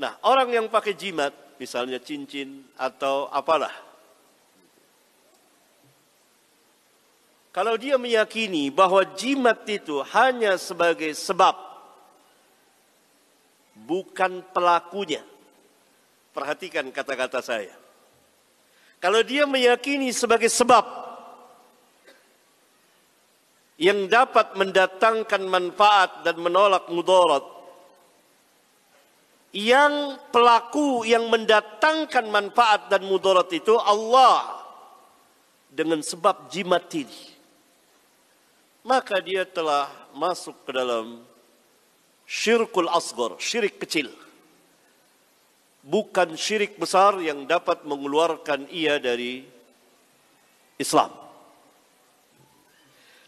Nah, orang yang pakai jimat, misalnya cincin atau apalah. Kalau dia meyakini bahwa jimat itu hanya sebagai sebab, bukan pelakunya. Perhatikan kata-kata saya. Kalau dia meyakini sebagai sebab yang dapat mendatangkan manfaat dan menolak mudarat, yang pelaku yang mendatangkan manfaat dan mudarat itu Allah dengan sebab jimat ini maka dia telah masuk ke dalam syirkul asgar syirik kecil bukan syirik besar yang dapat mengeluarkan ia dari Islam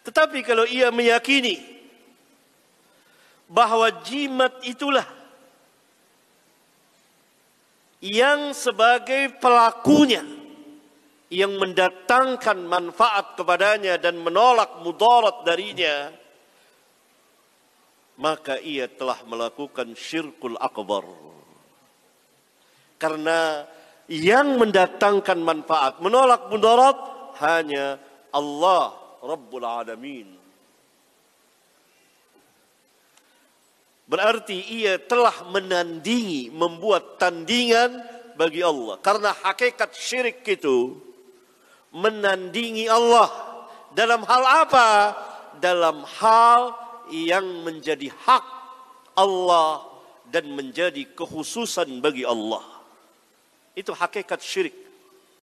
tetapi kalau ia meyakini bahawa jimat itulah yang sebagai pelakunya yang mendatangkan manfaat kepadanya dan menolak mudarat darinya maka ia telah melakukan syirkul akbar karena yang mendatangkan manfaat menolak mudarat hanya Allah Rabbul Alamin Berarti ia telah menandingi, membuat tandingan bagi Allah. Karena hakikat syirik itu menandingi Allah. Dalam hal apa? Dalam hal yang menjadi hak Allah dan menjadi kehususan bagi Allah. Itu hakikat syirik.